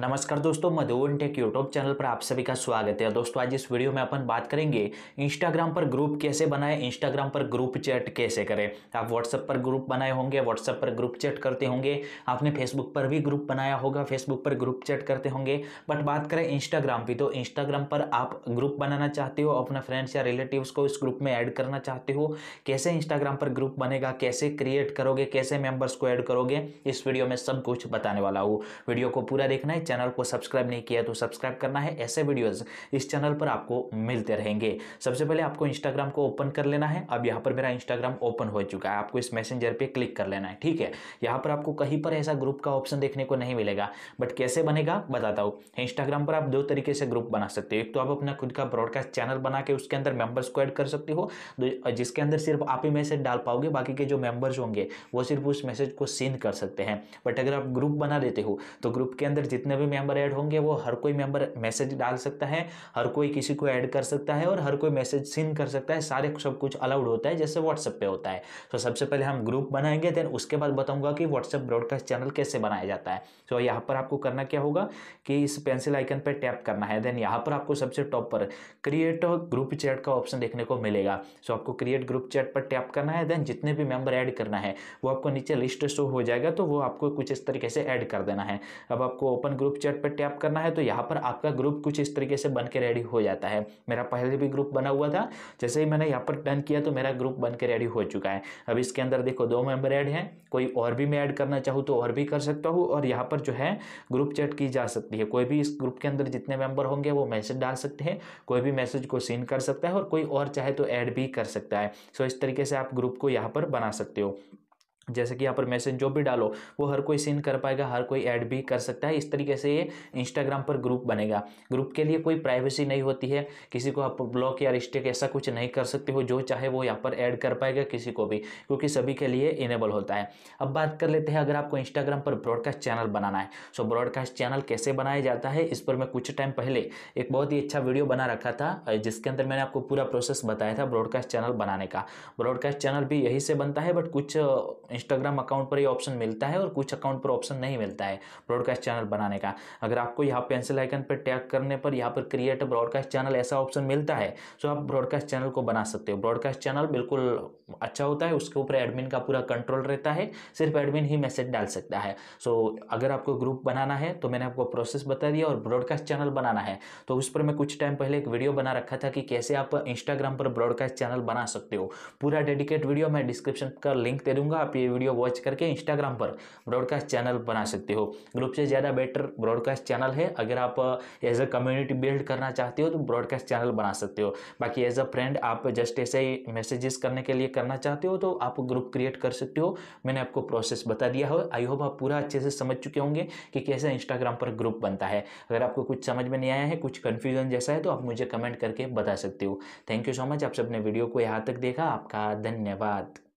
नमस्कार दोस्तों मधुवन take YouTube channel पर आप सभी का स्वागत है दोस्तों आज इस वीडियो में अपन बात करेंगे इंस्टाग्राम पर ग्रुप कैसे बनाएं इंस्टाग्राम पर ग्रुप चैट कैसे करें आप व्हाट्सएप पर ग्रुप बनाए होंगे व्हाट्सएप पर ग्रुप चैट करते होंगे आपने फेसबुक पर भी ग्रुप बनाया होगा फेसबुक पर ग्रुप चैट करते होंगे बट बात करें इंस्टाग्राम की तो इंस्टाग्राम पर आप ग्रुप बनाना चाहते हो अपना फ्रेंड्स या रिलेटिव को इस ग्रुप में ऐड करना चाहते हो कैसे इंस्टाग्राम पर ग्रुप बनेगा कैसे क्रिएट करोगे कैसे मेम्बर्स को ऐड करोगे इस वीडियो में सब कुछ बताने वाला हूँ वीडियो को पूरा देखना चैनल को सब्सक्राइब नहीं किया तो सब्सक्राइब करना है ऐसे वीडियोज इस चैनल पर आपको मिलते रहेंगे सबसे पहले आपको इंस्टाग्राम को ओपन कर लेना है अब यहाँ पर मेरा इंस्टाग्राम ओपन हो चुका है आपको इस मैसेंजर पर क्लिक कर लेना है ठीक है यहाँ पर आपको कहीं पर ऐसा ग्रुप का ऑप्शन देखने को नहीं मिलेगा बट कैसे बनेगा बताता हूँ इंस्टाग्राम पर आप दो तरीके से ग्रुप बना सकते हो एक तो आप अपना खुद का ब्रॉडकास्ट चैनल बना के उसके अंदर मेंबर्स को ऐड कर सकते हो जिसके अंदर सिर्फ आप ही मैसेज डाल पाओगे बाकी के जो मेंबर्स होंगे वो सिर्फ उस मैसेज को सेंड कर सकते हैं बट अगर आप ग्रुप बना देते हो तो ग्रुप के अंदर जितने भी मेंबर ऐड होंगे वो हर कोई मेंबर मैसेज डाल सकता है हर कोई किसी को ऐड कर सकता है और हर कोई मैसेज सीन कर सकता है सारे सब कुछ अलाउड होता है जैसे व्हाट्सएप पे होता है तो सबसे पहले हम ग्रुप बनाएंगे देन उसके बाद बताऊंगा कि व्हाट्सएप ब्रॉडकास्ट चैनल कैसे बनाया जाता है तो यहाँ पर आपको करना क्या होगा कि इस पेंसिल आइकन पर टैप करना है देन यहाँ पर आपको सबसे टॉप पर क्रिएट ग्रुप चैट का ऑप्शन देखने को मिलेगा सो आपको क्रिएट ग्रुप चैट पर टैप करना है देन जितने भी मेंबर ऐड करना है वो आपको नीचे लिस्ट शो हो जाएगा तो वो आपको कुछ इस तरीके से ऐड कर देना है अब आपको ओपन ग्रुप चैट पर टैप करना है तो यहाँ पर आपका ग्रुप कुछ इस तरीके से बन के रेडी हो जाता है मेरा पहले भी ग्रुप बना हुआ था जैसे ही मैंने यहाँ पर डन किया तो मेरा ग्रुप बन के रेडी हो चुका है अब इसके अंदर देखो दो मेंबर ऐड हैं कोई और भी मैं ऐड करना चाहूँ तो और भी कर सकता हूँ और यहाँ पर जो है ग्रुप चैट की जा सकती है कोई भी इस ग्रुप के अंदर जितने मेंबर होंगे वो मैसेज डाल सकते हैं कोई भी मैसेज को सीन कर सकता है और कोई और चाहे तो ऐड भी कर सकता है सो इस तरीके से आप ग्रुप को यहाँ पर बना सकते हो जैसे कि यहाँ पर मैसेज जो भी डालो वो हर कोई सीन कर पाएगा हर कोई ऐड भी कर सकता है इस तरीके से ये इंस्टाग्राम पर ग्रुप बनेगा ग्रुप के लिए कोई प्राइवेसी नहीं होती है किसी को आप ब्लॉक या रिस्टेक ऐसा कुछ नहीं कर सकते हो जो चाहे वो यहाँ पर ऐड कर पाएगा किसी को भी क्योंकि सभी के लिए इनेबल होता है अब बात कर लेते हैं अगर आपको इंस्टाग्राम पर ब्रॉडकास्ट चैनल बनाना है सो ब्रॉडकास्ट चैनल कैसे बनाया जाता है इस पर मैं कुछ टाइम पहले एक बहुत ही अच्छा वीडियो बना रखा था जिसके अंदर मैंने आपको पूरा प्रोसेस बताया था ब्रॉडकास्ट चैनल बनाने का ब्रॉडकास्ट चैनल भी यही से बनता है बट कुछ इंस्टाग्राम अकाउंट पर ये ऑप्शन मिलता है और कुछ अकाउंट पर ऑप्शन नहीं मिलता है ब्रॉडकास्ट चैनल बनाने का अगर आपको यहाँ पेंसिल आइकन पर टैग करने पर यहाँ पर क्रिएट ब्रॉडकास्ट चैनल ऐसा ऑप्शन मिलता है तो आप ब्रॉडकास्ट चैनल को बना सकते हो ब्रॉडकास्ट चैनल बिल्कुल अच्छा होता है उसके ऊपर एडमिन का पूरा कंट्रोल रहता है सिर्फ एडमिन ही मैसेज डाल सकता है सो अगर आपको ग्रुप बनाना है तो मैंने आपको प्रोसेस बता दिया और ब्रॉडकास्ट चैनल बनाना है तो उस पर मैं कुछ टाइम पहले एक वीडियो बना रखा था कि कैसे आप इंस्टाग्राम पर ब्रॉडकास्ट चैनल बना सकते हो पूरा डेडिकेट वीडियो मैं डिस्क्रिप्शन का लिंक दे दूंगा आप ये वीडियो वॉच करके इंस्टाग्राम पर ब्रॉडकास्ट चैनल बना सकते हो ग्रुप से ज़्यादा बेटर ब्रॉडकास्ट चैनल है अगर आप एज अ कम्युनिटी बिल्ड करना चाहते हो तो ब्रॉडकास्ट चैनल बना सकते हो बाकी एज अ फ्रेंड आप जस्ट ऐसे ही मैसेजेस करने के लिए करना चाहते हो तो आप ग्रुप क्रिएट कर सकते हो मैंने आपको प्रोसेस बता दिया हो आई होप आप पूरा अच्छे से समझ चुके होंगे कि कैसे इंस्टाग्राम पर ग्रुप बनता है अगर आपको कुछ समझ में नहीं आया है कुछ कन्फ्यूजन जैसा है तो आप मुझे कमेंट करके बता सकते हो थैंक यू सो मच आप सबने वीडियो को यहाँ तक देखा आपका धन्यवाद